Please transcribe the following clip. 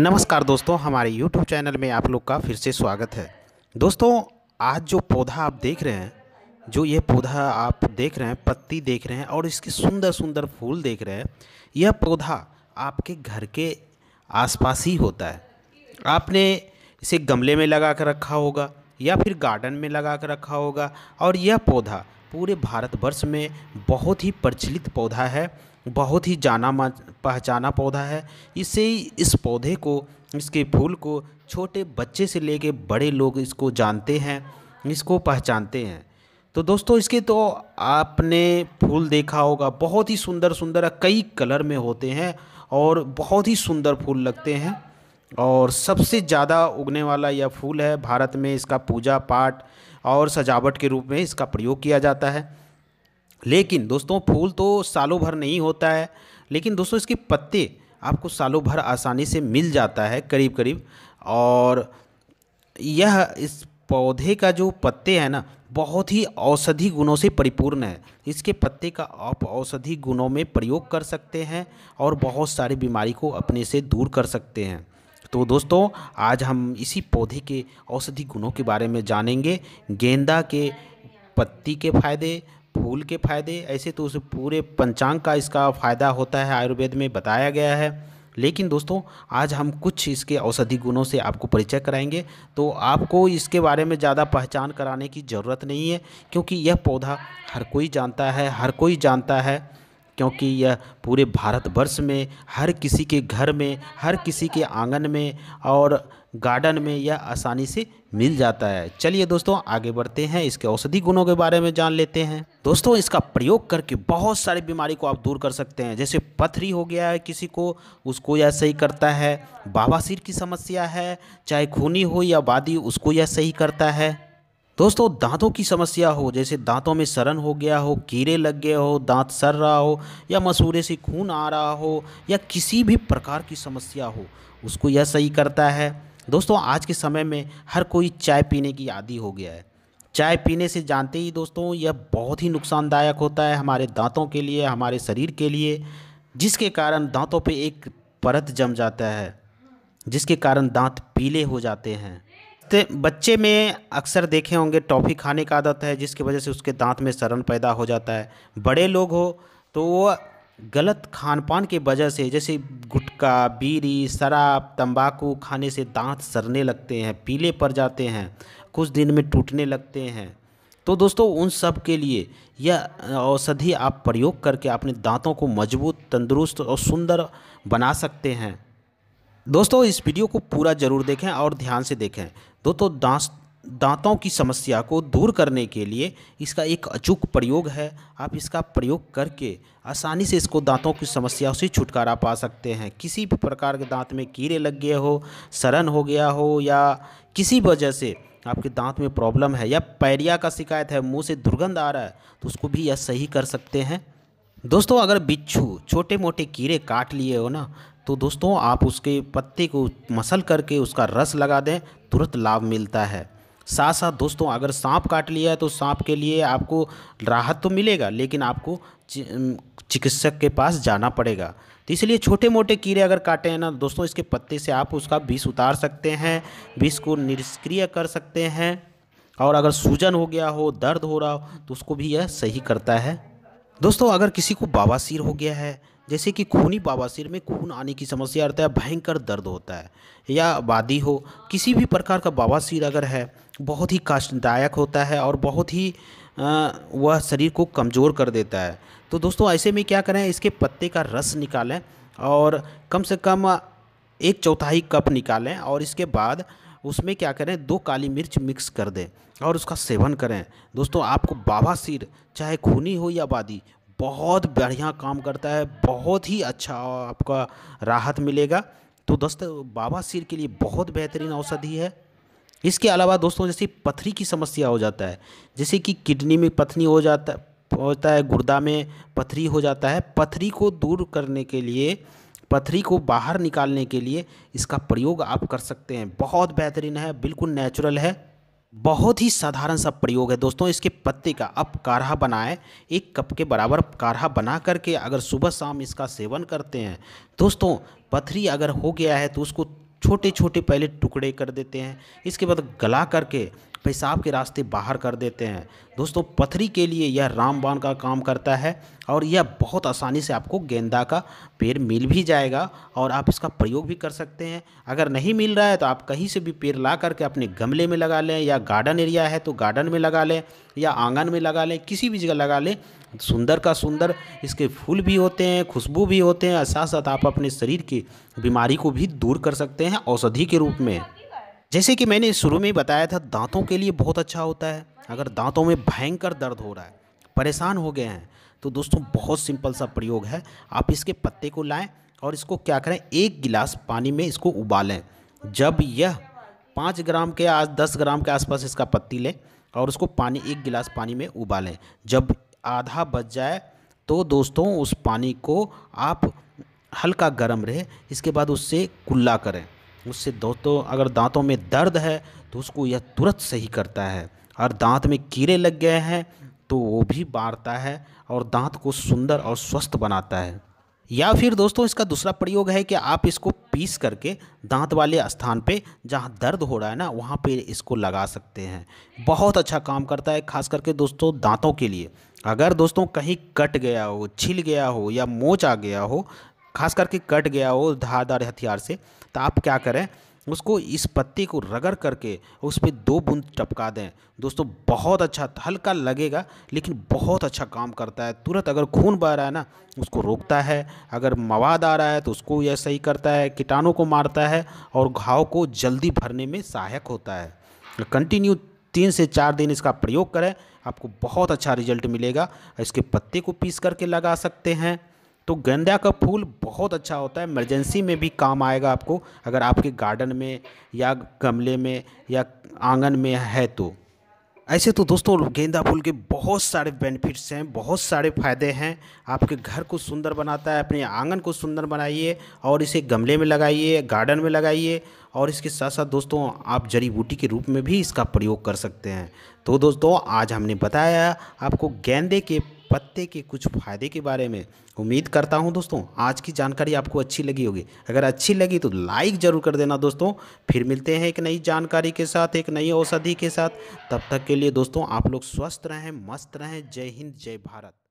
नमस्कार दोस्तों हमारे YouTube चैनल में आप लोग का फिर से स्वागत है दोस्तों आज जो पौधा आप देख रहे हैं जो ये पौधा आप देख रहे हैं पत्ती देख रहे हैं और इसके सुंदर सुंदर फूल देख रहे हैं यह पौधा आपके घर के आसपास ही होता है आपने इसे गमले में लगा कर रखा होगा या फिर गार्डन में लगा कर रखा होगा और यह पौधा पूरे भारतवर्ष में बहुत ही प्रचलित पौधा है बहुत ही जाना पहचाना पौधा है इसे इस पौधे को इसके फूल को छोटे बच्चे से लेके बड़े लोग इसको जानते हैं इसको पहचानते हैं तो दोस्तों इसके तो आपने फूल देखा होगा बहुत ही सुंदर सुंदर कई कलर में होते हैं और बहुत ही सुंदर फूल लगते हैं और सबसे ज़्यादा उगने वाला यह फूल है भारत में इसका पूजा पाठ और सजावट के रूप में इसका प्रयोग किया जाता है लेकिन दोस्तों फूल तो सालों भर नहीं होता है लेकिन दोस्तों इसके पत्ते आपको सालों भर आसानी से मिल जाता है करीब करीब और यह इस पौधे का जो पत्ते हैं ना बहुत ही औषधि गुणों से परिपूर्ण है इसके पत्ते का आप औषधि गुणों में प्रयोग कर सकते हैं और बहुत सारी बीमारी को अपने से दूर कर सकते हैं तो दोस्तों आज हम इसी पौधे के औषधि गुणों के बारे में जानेंगे गेंदा के पत्ती के फायदे फूल के फायदे ऐसे तो उस पूरे पंचांग का इसका फ़ायदा होता है आयुर्वेद में बताया गया है लेकिन दोस्तों आज हम कुछ इसके औषधि गुणों से आपको परिचय कराएंगे तो आपको इसके बारे में ज़्यादा पहचान कराने की ज़रूरत नहीं है क्योंकि यह पौधा हर कोई जानता है हर कोई जानता है क्योंकि यह पूरे भारतवर्ष में हर किसी के घर में हर किसी के आंगन में और गार्डन में यह आसानी से मिल जाता है चलिए दोस्तों आगे बढ़ते हैं इसके औषधि गुणों के बारे में जान लेते हैं दोस्तों इसका प्रयोग करके बहुत सारी बीमारी को आप दूर कर सकते हैं जैसे पथरी हो गया है किसी को उसको यह सही करता है सिर की समस्या है चाहे खूनी हो या वादी उसको यह सही करता है दोस्तों दांतों की समस्या हो जैसे दांतों में सरन हो गया हो कीड़े लग गए हो दांत सर रहा हो या मसूरे से खून आ रहा हो या किसी भी प्रकार की समस्या हो उसको यह सही करता है दोस्तों आज के समय में हर कोई चाय पीने की आदि हो गया है चाय पीने से जानते ही दोस्तों यह बहुत ही नुकसानदायक होता है हमारे दांतों के लिए हमारे शरीर के लिए जिसके कारण दांतों पे एक परत जम जाता है जिसके कारण दांत पीले हो जाते हैं बच्चे तो बच्चे में अक्सर देखे होंगे टॉफ़ी खाने का आदत है जिसकी वजह से उसके दांत में सरन पैदा हो जाता है बड़े लोग हो तो वो गलत खान पान की वजह से जैसे गुटखा बीड़ी शराब तंबाकू खाने से दांत सरने लगते हैं पीले पड़ जाते हैं कुछ दिन में टूटने लगते हैं तो दोस्तों उन सब के लिए यह औषधि आप प्रयोग करके अपने दांतों को मजबूत तंदुरुस्त और सुंदर बना सकते हैं दोस्तों इस वीडियो को पूरा ज़रूर देखें और ध्यान से देखें दोस्तों दांत दांतों की समस्या को दूर करने के लिए इसका एक अचूक प्रयोग है आप इसका प्रयोग करके आसानी से इसको दांतों की समस्या से छुटकारा पा सकते हैं किसी भी प्रकार के दांत में कीड़े लग गए हो सड़न हो गया हो या किसी वजह से आपके दांत में प्रॉब्लम है या पैरिया का शिकायत है मुंह से दुर्गंध आ रहा है तो उसको भी यह सही कर सकते हैं दोस्तों अगर बिच्छू छोटे मोटे कीड़े काट लिए हो ना तो दोस्तों आप उसके पत्ते को मसल करके उसका रस लगा दें तुरंत लाभ मिलता है साथ साथ दोस्तों अगर सांप काट लिया है तो सांप के लिए आपको राहत तो मिलेगा लेकिन आपको चिकित्सक के पास जाना पड़ेगा तो इसलिए छोटे मोटे कीड़े अगर काटे हैं ना दोस्तों इसके पत्ते से आप उसका विष उतार सकते हैं विष को निष्क्रिय कर सकते हैं और अगर सूजन हो गया हो दर्द हो रहा हो तो उसको भी यह सही करता है दोस्तों अगर किसी को बावासीर हो गया है जैसे कि खूनी बावासीर में खून आने की समस्या रहता है भयंकर दर्द होता है या वादी हो किसी भी प्रकार का बावासीर अगर है बहुत ही कष्टदायक होता है और बहुत ही वह शरीर को कमज़ोर कर देता है तो दोस्तों ऐसे में क्या करें इसके पत्ते का रस निकालें और कम से कम एक चौथाई कप निकालें और इसके बाद उसमें क्या करें दो काली मिर्च मिक्स कर दें और उसका सेवन करें दोस्तों आपको बाबा सिर चाहे खूनी हो या बादी बहुत बढ़िया काम करता है बहुत ही अच्छा आपका राहत मिलेगा तो दोस्तों सिर के लिए बहुत बेहतरीन औषधि है इसके अलावा दोस्तों जैसे पथरी की समस्या हो जाता है जैसे कि किडनी में पथनी हो जाता होता है गुर्दा में पथरी हो जाता है पथरी को दूर करने के लिए पथरी को बाहर निकालने के लिए इसका प्रयोग आप कर सकते हैं बहुत बेहतरीन है बिल्कुल नेचुरल है बहुत ही साधारण सा प्रयोग है दोस्तों इसके पत्ते का आप काढ़ा बनाए एक कप के बराबर काढ़ा बना करके अगर सुबह शाम इसका सेवन करते हैं दोस्तों पथरी अगर हो गया है तो उसको छोटे छोटे पहले टुकड़े कर देते हैं इसके बाद गला करके पेशाब के रास्ते बाहर कर देते हैं दोस्तों पथरी के लिए यह रामबाण का काम करता है और यह बहुत आसानी से आपको गेंदा का पेड़ मिल भी जाएगा और आप इसका प्रयोग भी कर सकते हैं अगर नहीं मिल रहा है तो आप कहीं से भी पेड़ ला करके अपने गमले में लगा लें या गार्डन एरिया है तो गार्डन में लगा लें या आंगन में लगा लें किसी भी जगह लगा लें सुंदर का सुंदर इसके फूल भी होते हैं खुशबू भी होते हैं साथ साथ आप अपने शरीर की बीमारी को भी दूर कर सकते हैं औषधि के रूप में जैसे कि मैंने शुरू में बताया था दांतों के लिए बहुत अच्छा होता है अगर दांतों में भयंकर दर्द हो रहा है परेशान हो गए हैं तो दोस्तों बहुत सिंपल सा प्रयोग है आप इसके पत्ते को लाएं और इसको क्या करें एक गिलास पानी में इसको उबालें जब यह पाँच ग्राम के आज दस ग्राम के आसपास इसका पत्ती लें और उसको पानी एक गिलास पानी में उबालें जब आधा बच जाए तो दोस्तों उस पानी को आप हल्का गर्म रहे इसके बाद उससे कुल्ला करें उससे दोस्तों अगर दांतों में दर्द है तो उसको यह तुरंत सही करता है और दांत में कीड़े लग गए हैं तो वो भी बारता है और दांत को सुंदर और स्वस्थ बनाता है या फिर दोस्तों इसका दूसरा प्रयोग है कि आप इसको पीस करके दांत वाले स्थान पे जहाँ दर्द हो रहा है ना वहाँ पे इसको लगा सकते हैं बहुत अच्छा काम करता है खास करके दोस्तों दांतों के लिए अगर दोस्तों कहीं कट गया हो छिल गया हो या मोच आ गया हो खास करके कट गया हो धारदार हथियार से तो आप क्या करें उसको इस पत्ती को रगड़ करके उस पर दो बूंद टपका दें दोस्तों बहुत अच्छा हल्का लगेगा लेकिन बहुत अच्छा काम करता है तुरंत अगर खून बह रहा है ना उसको रोकता है अगर मवाद आ रहा है तो उसको यह सही करता है कीटाणु को मारता है और घाव को जल्दी भरने में सहायक होता है कंटिन्यू तीन से चार दिन इसका प्रयोग करें आपको बहुत अच्छा रिजल्ट मिलेगा इसके पत्ते को पीस करके लगा सकते हैं तो गेंदा का फूल बहुत अच्छा होता है इमरजेंसी में भी काम आएगा आपको अगर आपके गार्डन में या गमले में या आंगन में है तो ऐसे तो दोस्तों गेंदा फूल के बहुत सारे बेनिफिट्स हैं बहुत सारे फ़ायदे हैं आपके घर को सुंदर बनाता है अपने आंगन को सुंदर बनाइए और इसे गमले में लगाइए गार्डन में लगाइए और इसके साथ साथ दोस्तों आप जड़ी बूटी के रूप में भी इसका प्रयोग कर सकते हैं तो दोस्तों आज हमने बताया आपको गेंदे के पत्ते के कुछ फ़ायदे के बारे में उम्मीद करता हूँ दोस्तों आज की जानकारी आपको अच्छी लगी होगी अगर अच्छी लगी तो लाइक ज़रूर कर देना दोस्तों फिर मिलते हैं एक नई जानकारी के साथ एक नई औषधि के साथ तब तक के लिए दोस्तों आप लोग स्वस्थ रहें मस्त रहें जय हिंद जय भारत